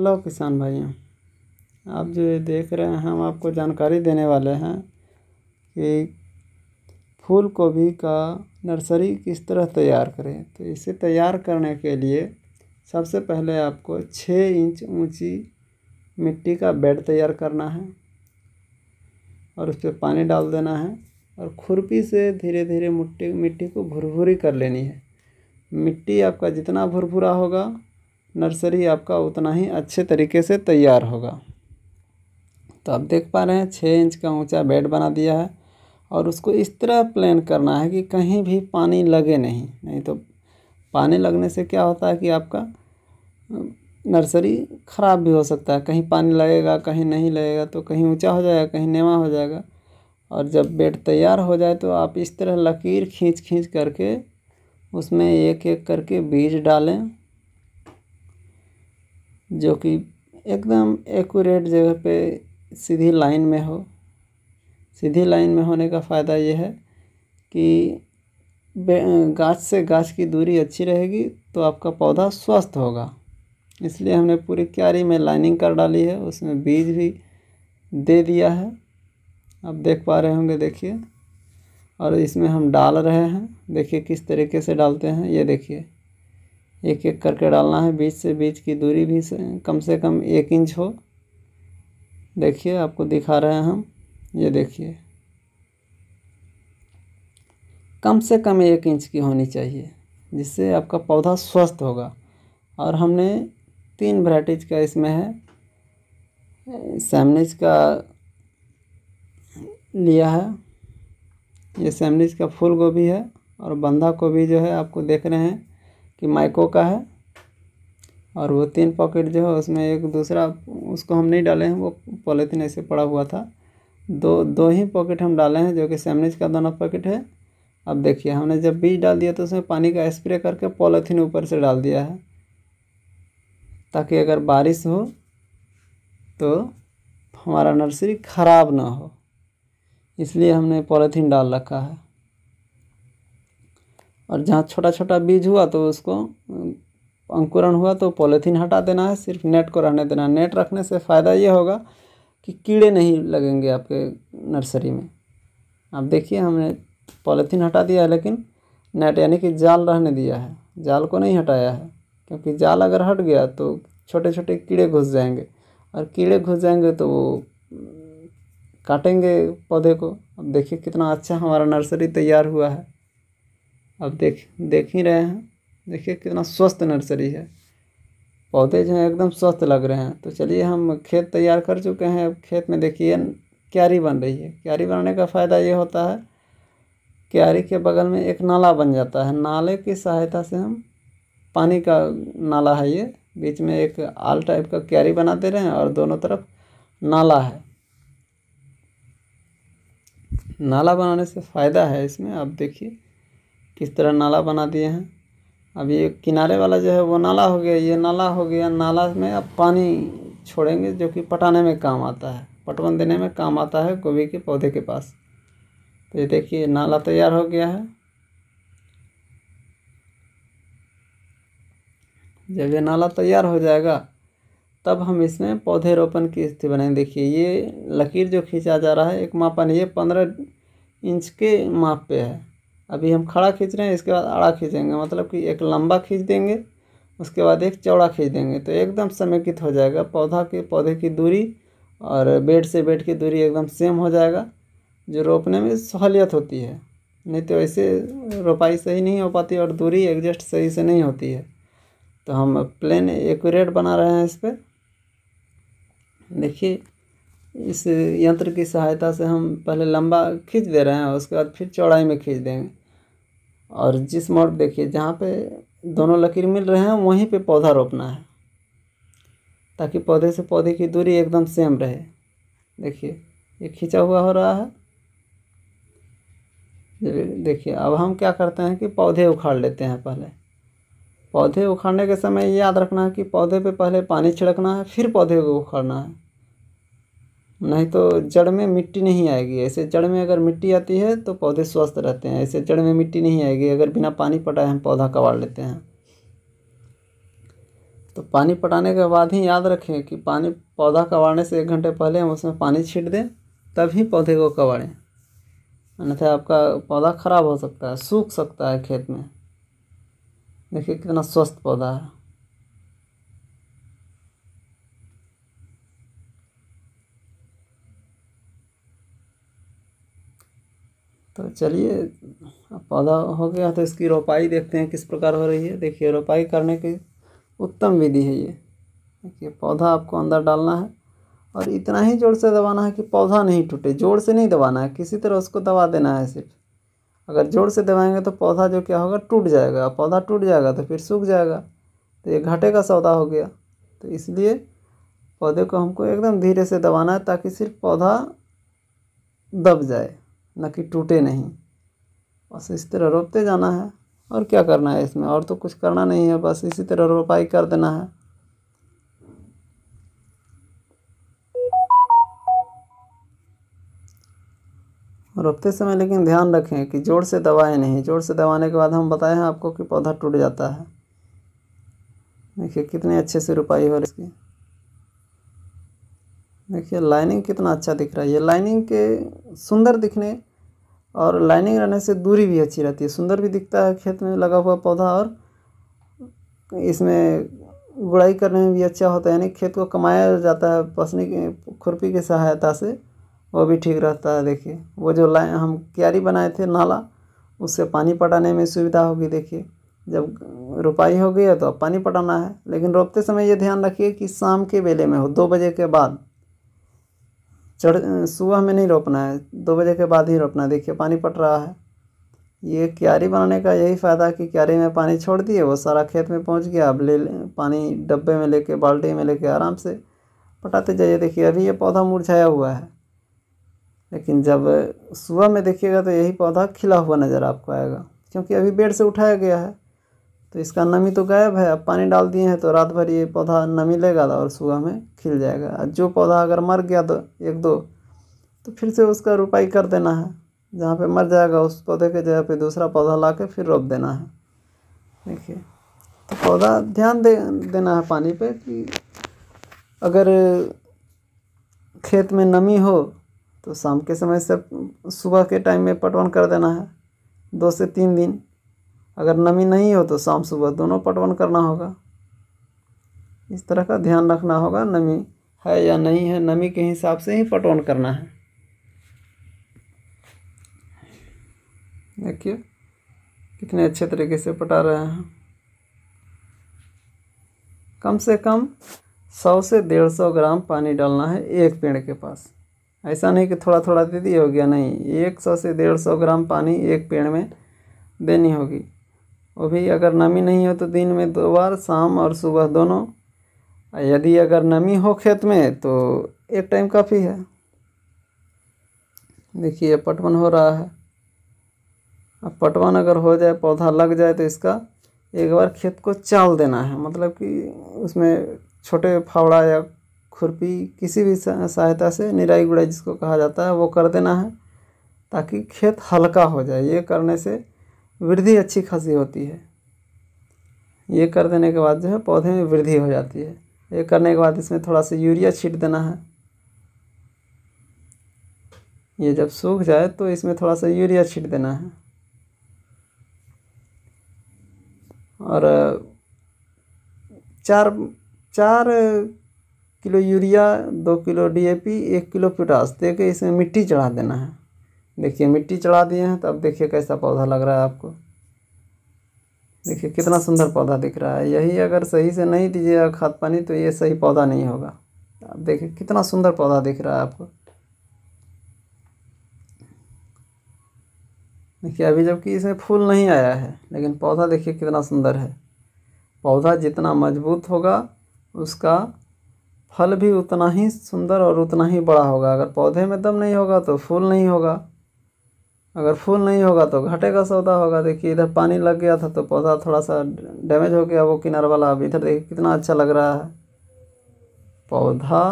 hello किसान भाइयों आप जो ये देख रहे हैं हम आपको जानकारी देने वाले हैं कि फूल गोभी का नर्सरी किस तरह तैयार करें तो इसे तैयार करने के लिए सबसे पहले आपको छः इंच ऊंची मिट्टी का बेड तैयार करना है और उस पर पानी डाल देना है और खुरपी से धीरे धीरे मिट्टी मिट्टी को भुरभुरी कर लेनी है मिट्टी आपका जितना भुरभुरा होगा नर्सरी आपका उतना ही अच्छे तरीके से तैयार होगा तो आप देख पा रहे हैं छः इंच का ऊंचा बेड बना दिया है और उसको इस तरह प्लान करना है कि कहीं भी पानी लगे नहीं नहीं तो पानी लगने से क्या होता है कि आपका नर्सरी ख़राब भी हो सकता है कहीं पानी लगेगा कहीं नहीं लगेगा तो कहीं ऊंचा हो जाएगा कहीं नेवा हो जाएगा और जब बेड तैयार हो जाए तो आप इस तरह लकीर खींच खींच करके उसमें एक एक करके बीज डालें जो कि एकदम एक्यूरेट जगह पे सीधी लाइन में हो सीधी लाइन में होने का फ़ायदा यह है कि गाछ से गाछ की दूरी अच्छी रहेगी तो आपका पौधा स्वस्थ होगा इसलिए हमने पूरी क्यारी में लाइनिंग कर डाली है उसमें बीज भी दे दिया है आप देख पा रहे होंगे देखिए और इसमें हम डाल रहे हैं देखिए किस तरीके से डालते हैं ये देखिए एक एक करके डालना है बीच से बीच की दूरी भी से कम से कम एक इंच हो देखिए आपको दिखा रहे हैं हम ये देखिए कम से कम एक इंच की होनी चाहिए जिससे आपका पौधा स्वस्थ होगा और हमने तीन वराइटीज का इसमें है सैमनिज का लिया है ये सैमनिज का फूल गोभी है और बंधा गोभी जो है आपको देख रहे हैं कि माइको का है और वो तीन पॉकेट जो है उसमें एक दूसरा उसको हम नहीं डाले हैं वो पॉलीथीन ऐसे पड़ा हुआ था दो दो ही पॉकेट हम डाले हैं जो कि सैमनेज का दोनों पॉकेट है अब देखिए हमने जब बीज डाल दिया तो उसमें पानी का स्प्रे करके पॉलीथीन ऊपर से डाल दिया है ताकि अगर बारिश हो तो हमारा नर्सरी ख़राब ना हो इसलिए हमने पॉलीथीन डाल रखा है और जहाँ छोटा छोटा बीज हुआ तो उसको अंकुरण हुआ तो पॉलीथीन हटा देना है सिर्फ नेट को रहने देना है नेट रखने से फ़ायदा ये होगा कि कीड़े नहीं लगेंगे आपके नर्सरी में आप देखिए हमने पॉलीथीन हटा दिया है लेकिन नेट यानी कि जाल रहने दिया है जाल को नहीं हटाया है क्योंकि जाल अगर हट गया तो छोटे छोटे कीड़े घुस जाएंगे और कीड़े घुस जाएंगे तो वो काटेंगे पौधे को अब देखिए कितना अच्छा हमारा नर्सरी तैयार हुआ है अब देख देख ही रहे हैं देखिए कितना स्वस्थ नर्सरी है पौधे जो हैं एकदम स्वस्थ लग रहे हैं तो चलिए हम खेत तैयार कर चुके हैं अब खेत में देखिए क्यारी बन रही है क्यारी बनने का फ़ायदा ये होता है क्यारी के बगल में एक नाला बन जाता है नाले की सहायता से हम पानी का नाला है ये बीच में एक आल टाइप का क्यारी बना दे रहे हैं और दोनों तरफ नाला है नाला बनाने से फ़ायदा है इसमें आप देखिए किस तरह नाला बना दिए हैं अब ये किनारे वाला जो है वो नाला हो गया ये नाला हो गया नाला में अब पानी छोड़ेंगे जो कि पटाने में काम आता है पटवन देने में काम आता है गोभी के पौधे के पास तो ये देखिए नाला तैयार हो गया है जब ये नाला तैयार हो जाएगा तब हम इसमें पौधे रोपण की स्थिति बनाएंगे देखिए ये लकीर जो खींचा जा रहा है एक मापन ये पंद्रह इंच के माप पे है अभी हम खड़ा खींच रहे हैं इसके बाद आड़ा खींचेंगे मतलब कि एक लंबा खींच देंगे उसके बाद एक चौड़ा खींच देंगे तो एकदम समेकित हो जाएगा पौधा के पौधे की दूरी और बेड से बेड की दूरी एकदम सेम हो जाएगा जो रोपने में सहूलियत होती है नहीं तो ऐसे रोपाई सही नहीं हो पाती और दूरी एडजस्ट सही से नहीं होती है तो हम प्लेन एक्यूरेट बना रहे हैं इस पर देखिए इस यंत्र की सहायता से हम पहले लंबा खींच दे रहे हैं उसके बाद फिर चौड़ाई में खींच देंगे और जिस मोड़ देखिए जहाँ पे दोनों लकीर मिल रहे हैं वहीं पे पौधा रोपना है ताकि पौधे से पौधे की दूरी एकदम सेम रहे देखिए ये खींचा हुआ हो रहा है देखिए अब हम क्या करते हैं कि पौधे उखाड़ लेते हैं पहले पौधे उखाड़ने के समय याद रखना है कि पौधे पे पहले पानी छिड़कना है फिर पौधे को उखाड़ना है नहीं तो जड़ में मिट्टी नहीं आएगी ऐसे जड़ में अगर मिट्टी आती है तो पौधे स्वस्थ रहते हैं ऐसे जड़ में मिट्टी नहीं आएगी अगर बिना पानी पटाए हम पौधा कबाड़ लेते हैं तो पानी पटाने के बाद ही याद रखें कि पानी पौधा कबाड़ने से एक घंटे पहले हम उसमें पानी छीट दें तभी पौधे को कबाड़ें अन्यथा आपका पौधा ख़राब हो सकता है सूख सकता है खेत में देखिए कितना स्वस्थ पौधा है तो चलिए पौधा हो गया तो इसकी रोपाई देखते हैं किस प्रकार हो रही है देखिए रोपाई करने की उत्तम विधि है ये देखिए पौधा आपको अंदर डालना है और इतना ही जोर से दबाना है कि पौधा नहीं टूटे जोर से नहीं दबाना है किसी तरह उसको दबा देना है सिर्फ अगर जोर से दबाएंगे तो पौधा जो क्या होगा टूट जाएगा पौधा टूट जाएगा तो फिर सूख जाएगा तो ये घाटे का सौदा हो गया तो इसलिए पौधे को हमको एकदम धीरे से दबाना है ताकि सिर्फ पौधा दब जाए ना कि टूटे नहीं बस इस तरह रोपते जाना है और क्या करना है इसमें और तो कुछ करना नहीं है बस इसी तरह रोपाई कर देना है रोपते समय लेकिन ध्यान रखें कि जोर से दबाएं नहीं जोर से दबाने के बाद हम बताए हैं आपको कि पौधा टूट जाता है देखिए कितने अच्छे से रुपाई हो रही है देखिए लाइनिंग कितना अच्छा दिख रहा है ये लाइनिंग के सुंदर दिखने और लाइनिंग रहने से दूरी भी अच्छी रहती है सुंदर भी दिखता है खेत में लगा हुआ पौधा और इसमें गुड़ाई करने में भी अच्छा होता है यानी खेत को कमाया जाता है पसनी की खुरपी की सहायता से वो भी ठीक रहता है देखिए वो जो लाइन हम क्यारी बनाए थे नाला उससे पानी पटाने में सुविधा होगी देखिए जब रुपाई हो गई है तो अब पानी पटाना है लेकिन रोपते समय ये ध्यान रखिए कि शाम के बेले में हो दो बजे के बाद चढ़ सुबह में नहीं रोपना है दो बजे के बाद ही रोपना है देखिए पानी पट रहा है ये क्यारी बनाने का यही फ़ायदा कि क्यारी में पानी छोड़ दिए वो सारा खेत में पहुंच गया अब ले पानी डब्बे में लेके बाल्टी में लेके आराम से पटाते जाइए देखिए अभी ये पौधा मुरझाया हुआ है लेकिन जब सुबह में देखिएगा तो यही पौधा खिला हुआ नज़र आपको आएगा क्योंकि अभी बेड से उठाया गया है तो इसका नमी तो गायब है अब पानी डाल दिए हैं तो रात भर ये पौधा नमी लेगा और सुबह में खिल जाएगा जो पौधा अगर मर गया तो एक दो तो फिर से उसका रुपाई कर देना है जहाँ पे मर जाएगा उस पौधे के जगह पे दूसरा पौधा ला के फिर रोप देना है देखिए तो पौधा ध्यान दे देना है पानी पे कि अगर खेत में नमी हो तो शाम के समय से सुबह के टाइम में पटवन कर देना है दो से तीन दिन अगर नमी नहीं हो तो शाम सुबह दोनों पटवन करना होगा इस तरह का ध्यान रखना होगा नमी है या नहीं है नमी के हिसाब से ही पटवन करना है देखिए कितने अच्छे तरीके से पटा रहे हैं कम से कम सौ से डेढ़ सौ ग्राम पानी डालना है एक पेड़ के पास ऐसा नहीं कि थोड़ा थोड़ा दे दिए हो गया नहीं एक सौ से डेढ़ सौ ग्राम पानी एक पेड़ में देनी होगी वो भी अगर नमी नहीं हो तो दिन में दो बार शाम और सुबह दोनों यदि अगर नमी हो खेत में तो एक टाइम काफ़ी है देखिए पटवन हो रहा है अब पटवन अगर हो जाए पौधा लग जाए तो इसका एक बार खेत को चाल देना है मतलब कि उसमें छोटे फावड़ा या खुरपी किसी भी सहायता से निराई गुड़ाई जिसको कहा जाता है वो कर देना है ताकि खेत हल्का हो जाए ये करने से वृद्धि अच्छी खासी होती है ये कर देने के बाद जो है पौधे में वृद्धि हो जाती है ये करने के बाद इसमें थोड़ा सा यूरिया छीट देना है ये जब सूख जाए तो इसमें थोड़ा सा यूरिया छीट देना है और चार चार किलो यूरिया दो किलो डीएपी एक किलो पोटास दे तो के इसमें मिट्टी चढ़ा देना है देखिए मिट्टी चढ़ा दिए हैं तो अब देखिए कैसा पौधा लग रहा है आपको देखिए कितना सुंदर पौधा दिख रहा है यही अगर सही से नहीं दीजिएगा खाद पानी तो ये सही पौधा नहीं होगा अब देखिए कितना सुंदर पौधा दिख रहा है आपको देखिए अभी जबकि इसमें फूल नहीं आया है लेकिन पौधा देखिए कितना सुंदर है पौधा जितना मजबूत होगा उसका फल भी उतना ही सुंदर और उतना ही बड़ा होगा अगर पौधे में दम नहीं होगा तो फूल नहीं होगा अगर फूल नहीं होगा तो घाटे का सौदा होगा देखिए इधर पानी लग गया था तो पौधा थोड़ा सा डैमेज हो गया वो किनार वाला अब इधर देखिए कितना अच्छा लग रहा है पौधा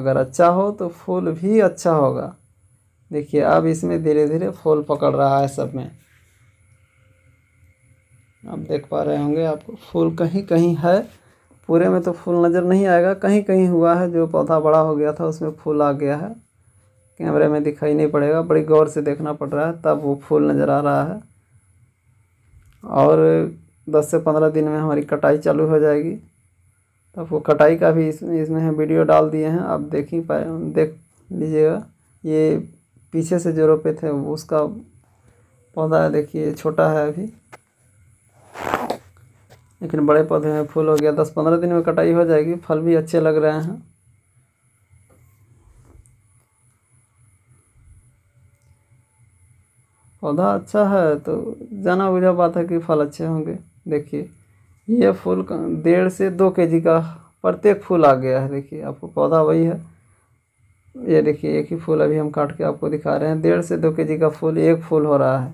अगर अच्छा हो तो फूल भी अच्छा होगा देखिए अब इसमें धीरे धीरे फूल पकड़ रहा है सब में आप देख पा रहे होंगे आपको फूल कहीं कहीं है पूरे में तो फूल नज़र नहीं आएगा कहीं कहीं हुआ है जो पौधा बड़ा हो गया था उसमें फूल आ गया है कैमरे में दिखाई नहीं पड़ेगा बड़ी गौर से देखना पड़ रहा है तब वो फूल नज़र आ रहा है और 10 से 15 दिन में हमारी कटाई चालू हो जाएगी तब वो कटाई का भी इसमें इसमें हम वीडियो डाल दिए हैं आप देख ही पाए देख लीजिएगा ये पीछे से जो रोपे थे उसका पौधा देखिए छोटा है अभी लेकिन बड़े पौधे में फूल हो गया दस पंद्रह दिन में कटाई हो जाएगी फल भी अच्छे लग रहे हैं पौधा अच्छा है तो जाना बुझा बात है कि फल अच्छे होंगे देखिए ये फूल डेढ़ से दो के जी का प्रत्येक फूल आ गया है देखिए आपको पौधा वही है ये देखिए एक ही फूल अभी हम काट के आपको दिखा रहे हैं डेढ़ से दो के जी का फूल एक फूल हो रहा है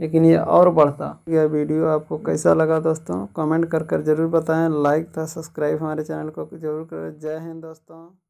लेकिन ये और बढ़ता यह वीडियो आपको कैसा लगा दोस्तों कमेंट कर कर ज़रूर बताएं लाइक था सब्सक्राइब हमारे चैनल को जरूर करें जय हिंद दोस्तों